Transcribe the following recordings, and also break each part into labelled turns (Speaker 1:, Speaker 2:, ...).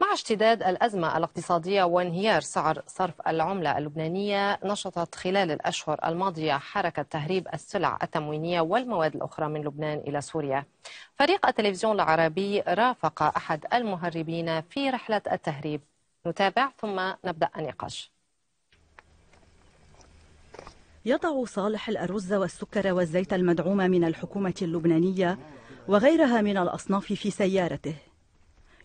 Speaker 1: مع اشتداد الأزمة الاقتصادية وانهيار سعر صرف العملة اللبنانية نشطت خلال الأشهر الماضية حركة تهريب السلع التموينية والمواد الأخرى من لبنان إلى سوريا فريق التلفزيون العربي رافق أحد المهربين في رحلة التهريب نتابع ثم نبدأ النقاش يضع صالح الأرز والسكر
Speaker 2: والزيت المدعومة من الحكومة اللبنانية وغيرها من الأصناف في سيارته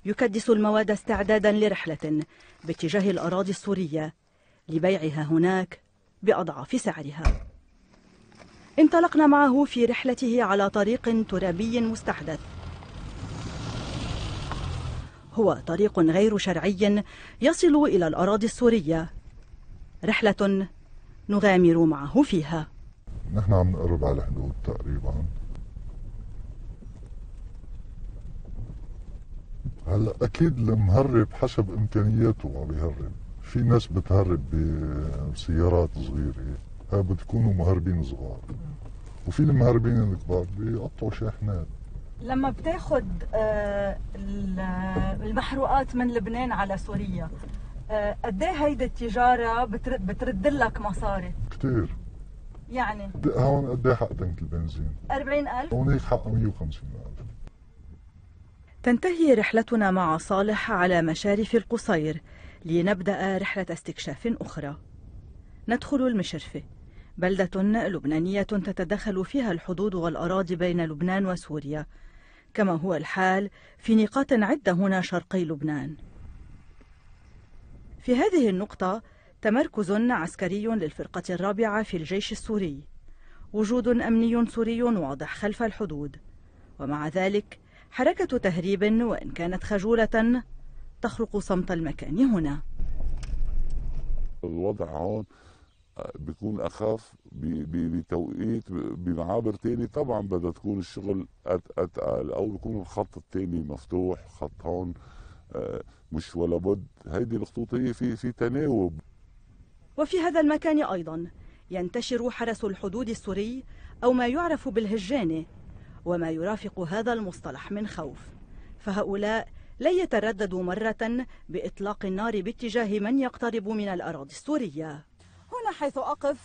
Speaker 2: يكدس المواد استعدادا لرحلة باتجاه الأراضي السورية لبيعها هناك بأضعاف سعرها انطلقنا معه في رحلته على طريق ترابي مستحدث هو طريق غير شرعي يصل إلى الأراضي السورية رحلة نغامر معه فيها نحن عم نقرب على الحدود تقريباً هلا اكيد المهرب حسب امكانياته ما بيهرب في ناس بتهرب بسيارات صغيره ها آه، بتكونوا مهربين صغار وفي المهربين الكبار بيقطعوا شاحنات لما بتاخد آه، المحروقات من لبنان على سوريا آه، قد ايه هيدي التجاره بترد لك مصاري؟ كثير يعني إيه هون قد ايه حق تنك البنزين؟ 40000 هونيك حق 150000 تنتهي رحلتنا مع صالح على مشارف القصير لنبدأ رحلة استكشاف أخرى ندخل المشرفة بلدة لبنانية تتدخل فيها الحدود والأراضي بين لبنان وسوريا كما هو الحال في نقاط عدة هنا شرقي لبنان في هذه النقطة تمركز عسكري للفرقة الرابعة في الجيش السوري وجود أمني سوري واضح خلف الحدود ومع ذلك حركة تهريب وإن كانت خجولة تخرق صمت المكان هنا
Speaker 3: الوضع هون آه، بيكون اخاف بتوقيت بمعابر تاني طبعا بدها تكون الشغل اتقل او بيكون الخط التاني مفتوح خط هون آه، مش ولا بد هيدي الخطوط هي في في تناوب
Speaker 2: وفي هذا المكان ايضا ينتشر حرس الحدود السوري او ما يعرف بالهجانه وما يرافق هذا المصطلح من خوف فهؤلاء لا يترددوا مرة بإطلاق النار باتجاه من يقترب من الأراضي السورية هنا حيث أقف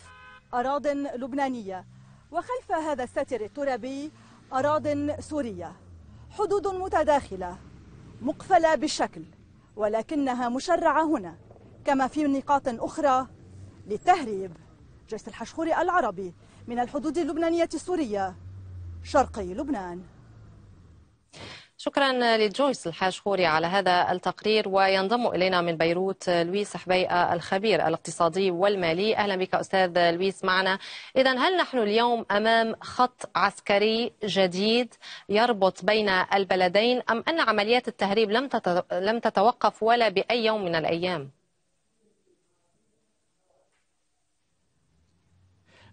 Speaker 2: أراض لبنانية وخلف هذا الستر الترابي أراض سورية حدود متداخلة مقفلة بالشكل ولكنها مشرعة هنا كما في نقاط أخرى للتهريب جيش الحشخوري العربي من الحدود اللبنانية السورية شرقي لبنان
Speaker 1: شكرا لجويس الحاج خوري على هذا التقرير وينضم الينا من بيروت لويس حبيئه الخبير الاقتصادي والمالي اهلا بك استاذ لويس معنا اذا هل نحن اليوم امام خط عسكري جديد يربط بين البلدين ام ان عمليات التهريب لم لم تتوقف ولا باي يوم من الايام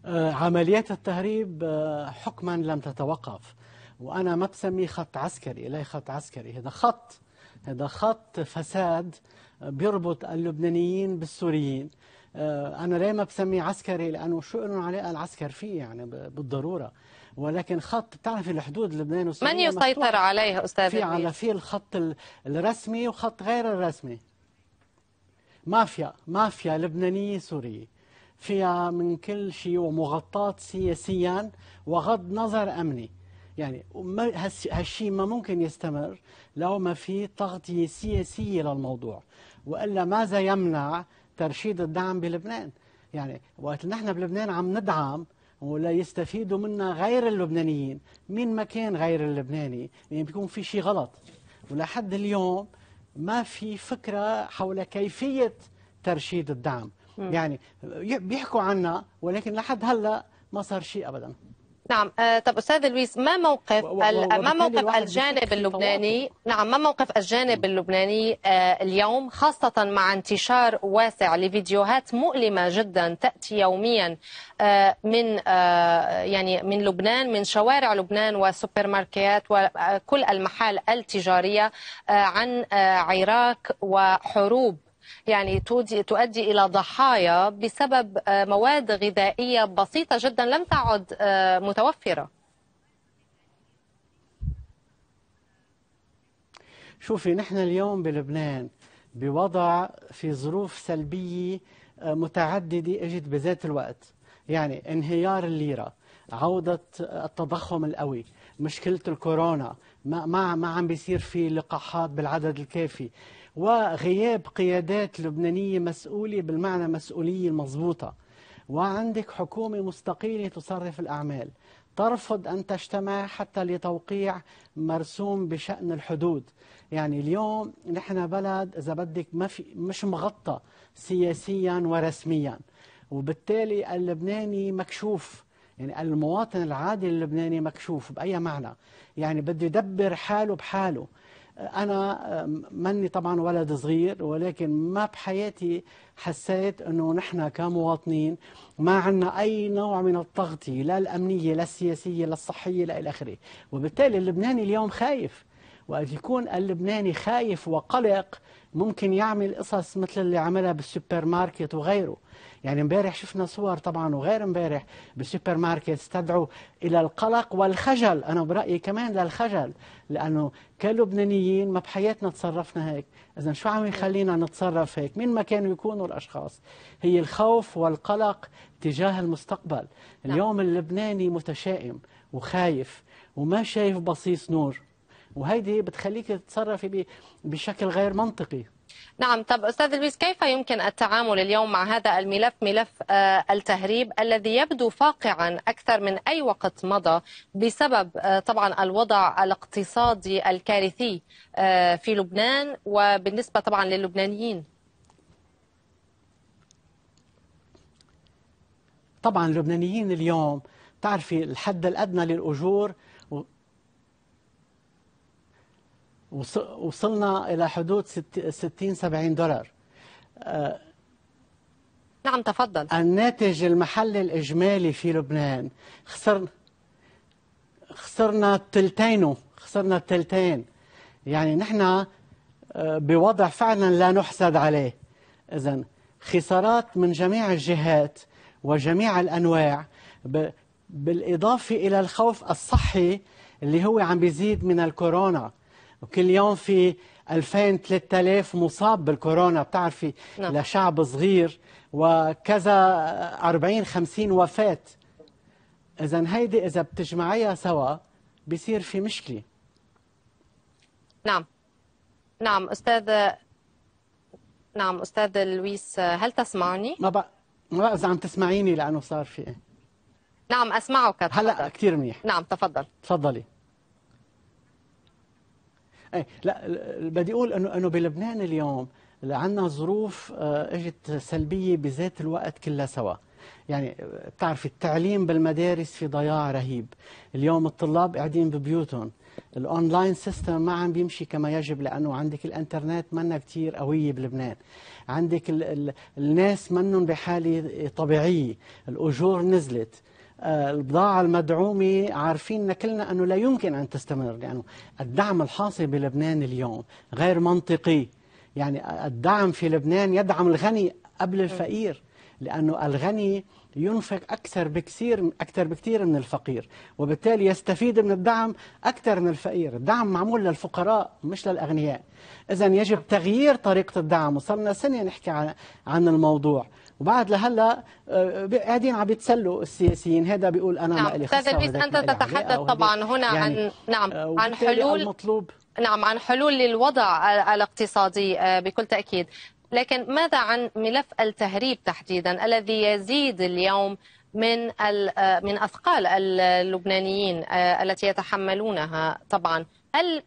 Speaker 3: آه، عمليات التهريب آه، حكما لم تتوقف وأنا ما بسميه خط عسكري لا خط عسكري هذا خط هذا خط فساد بيربط اللبنانيين بالسوريين آه، أنا ليه ما بسميه عسكري لأنه شو لهم علاقة العسكر فيه يعني بالضرورة ولكن خط بتعرف الحدود لبنان وسوريا من يسيطر عليه أستاذ في على في الخط الرسمي وخط غير الرسمي مافيا مافيا لبنانية سورية فيها من كل شيء ومغطاة سياسيا وغض نظر أمني يعني هالشيء ما ممكن يستمر لو ما في تغطية سياسية للموضوع وإلا ماذا يمنع ترشيد الدعم بلبنان يعني وقت نحن بلبنان عم ندعم ولا يستفيدوا منا غير اللبنانيين مين ما كان غير اللبناني يعني بيكون في شيء غلط ولحد اليوم ما في فكرة حول كيفية ترشيد الدعم يعني بيحكوا عنا ولكن لحد هلا ما صار شيء ابدا
Speaker 1: نعم آه، طب استاذ لويس ما موقف ما موقف الجانب اللبناني نعم ما موقف الجانب اللبناني آه، اليوم خاصه مع انتشار واسع لفيديوهات مؤلمه جدا تاتي يوميا آه، من يعني من لبنان من شوارع لبنان والسوبر ماركتات وكل المحال التجاريه عن عراك وحروب يعني تؤدي إلى ضحايا بسبب آه، مواد غذائية بسيطة جدا لم تعد آه، متوفرة
Speaker 3: شوفي نحن اليوم بلبنان بوضع في ظروف سلبية آه، متعددة اجت بذات الوقت يعني انهيار الليرة عودة التضخم القوي مشكلة الكورونا ما, ما, ما عم بيصير في لقاحات بالعدد الكافي وغياب قيادات لبنانية مسؤولة بالمعنى مسؤولية المضبوطة وعندك حكومة مستقيلة تصرف الأعمال ترفض أن تجتمع حتى لتوقيع مرسوم بشأن الحدود يعني اليوم نحن بلد إذا بدك ما في مش مغطى سياسيا ورسميا وبالتالي اللبناني مكشوف يعني المواطن العادي اللبناني مكشوف بأي معنى يعني بده يدبر حاله بحاله أنا مني طبعا ولد صغير ولكن ما بحياتي حسيت أنه نحن كمواطنين ما عندنا أي نوع من التغطية لا الأمنية لا السياسية لا الصحية لا إلى آخره وبالتالي اللبناني اليوم خايف وقت يكون اللبناني خايف وقلق ممكن يعمل قصص مثل اللي عملها بالسوبر ماركت وغيره يعني امبارح شفنا صور طبعا وغير امبارح بالسوبر ماركت تدعو الى القلق والخجل انا برايي كمان للخجل لانه كلبنانيين ما بحياتنا تصرفنا هيك اذا شو عم يخلينا نتصرف هيك مين ما كانوا يكونوا الاشخاص هي الخوف والقلق تجاه المستقبل نعم. اليوم اللبناني متشائم وخايف وما شايف بصيص نور وهيدي بتخليك تتصرفي بشكل غير منطقي
Speaker 1: نعم طب أستاذ لويس كيف يمكن التعامل اليوم مع هذا الملف ملف آه، التهريب الذي يبدو فاقعا أكثر من أي وقت مضى بسبب آه، طبعا الوضع الاقتصادي الكارثي آه، في لبنان وبالنسبة طبعا للبنانيين
Speaker 3: طبعا اللبنانيين اليوم تعرفي الحد الأدنى للأجور وصلنا إلى حدود 60 70 دولار آه، نعم تفضل الناتج المحلي الإجمالي في لبنان خسرنا خسرنا تلتينه خسرنا التلتين يعني نحن آه، بوضع فعلا لا نحسد عليه إذا خسارات من جميع الجهات وجميع الأنواع بالإضافة إلى الخوف الصحي اللي هو عم بيزيد من الكورونا وكل يوم في 2000 3000 مصاب بالكورونا بتعرفي نعم. لشعب صغير وكذا 40 50 وفاه اذا هيدي اذا بتجمعيها سوا بصير في مشكله
Speaker 1: نعم نعم استاذ نعم استاذ لويس هل تسمعني
Speaker 3: ما بقى ما بقى اذا عم تسمعيني لانه صار في إيه. نعم
Speaker 1: اسمعك تفضل. هلا كثير منيح نعم تفضل
Speaker 3: تفضلي ايه لا بدي اقول انه انه بلبنان اليوم عندنا ظروف آه، اجت سلبيه بذات الوقت كلها سوا يعني آه، بتعرف التعليم بالمدارس في ضياع رهيب اليوم الطلاب قاعدين ببيوتهم الاونلاين سيستم ما عم بيمشي كما يجب لانه عندك الانترنت منا كثير قويه بلبنان عندك الـ الـ الناس منهم بحاله طبيعيه الاجور نزلت آه، البضاعة المدعومة عارفين كلنا أنه لا يمكن أن تستمر لأنه يعني الدعم الحاصل بلبنان اليوم غير منطقي يعني الدعم في لبنان يدعم الغني قبل الفقير لأنه الغني ينفق أكثر بكثير أكثر بكثير من الفقير وبالتالي يستفيد من الدعم أكثر من الفقير الدعم معمول للفقراء مش للأغنياء إذا يجب تغيير طريقة الدعم وصلنا سنة نحكي عن الموضوع وبعد لهلا آه، قاعدين عم يتسلوا السياسيين هذا بيقول انا نعم. ما لي استاذ يعني، نعم
Speaker 1: انت آه، تتحدث طبعا هنا يعني عن نعم عن حلول المطلوب نعم عن حلول للوضع الاقتصادي آه، بكل تاكيد لكن ماذا عن ملف التهريب تحديدا الذي يزيد اليوم من من اثقال اللبنانيين التي يتحملونها طبعا هل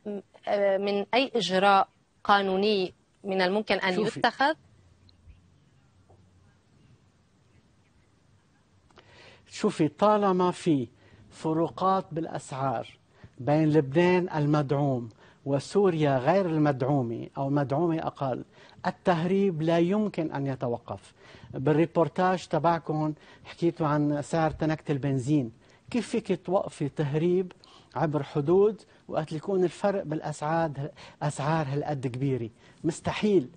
Speaker 1: من اي اجراء قانوني من الممكن ان شوفي. يتخذ
Speaker 3: شوفي طالما في فروقات بالأسعار بين لبنان المدعوم وسوريا غير المدعومة أو مدعومة أقل التهريب لا يمكن أن يتوقف بالريبورتاج تبعكم حكيتوا عن سعر تنكة البنزين كيف فيك توقفي تهريب عبر حدود وقت يكون الفرق بالأسعار أسعار هالقد كبيرة مستحيل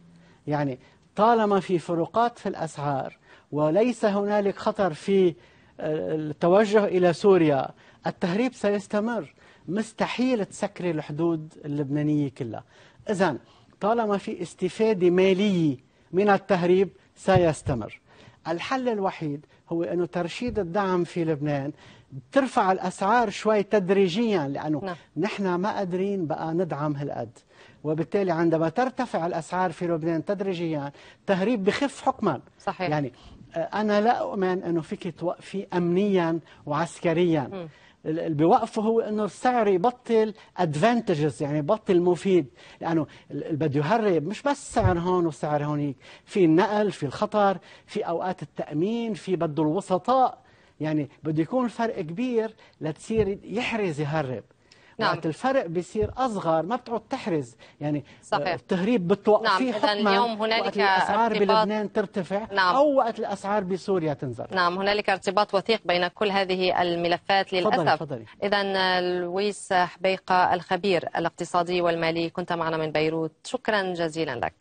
Speaker 3: يعني طالما في فروقات في الأسعار وليس هنالك خطر في التوجه إلى سوريا التهريب سيستمر مستحيل تسكري الحدود اللبنانية كلها إذا طالما في استفادة مالية من التهريب سيستمر الحل الوحيد هو أنه ترشيد الدعم في لبنان ترفع الأسعار شوي تدريجيا لأنه نعم. نحن ما قادرين بقى ندعم هالقد وبالتالي عندما ترتفع الأسعار في لبنان تدريجيا تهريب بخف حكما صحيح. يعني أنا لا أؤمن أنه فيك توقفي أمنيا وعسكريا م. بوقفه هو انه السعر يبطل ادفانتجز يعني يبطل مفيد لانه اللي بده يهرب مش بس سعر هون وسعر هونيك في النقل في الخطر في اوقات التامين في بده الوسطاء يعني بده يكون فرق كبير لتصير يحرز يهرب نعم. وقت الفرق بيصير أصغر ما بتقعد تحرز يعني آه، صحيح. التهريب بتوقف نعم. حتما اليوم هنالك وقت الأسعار بلبنان ترتفع نعم. أو وقت الأسعار بسوريا تنزل
Speaker 1: نعم هنالك ارتباط وثيق بين كل هذه الملفات للأسف إذا آه، لويس حبيقة الخبير الاقتصادي والمالي كنت معنا من بيروت شكرا جزيلا لك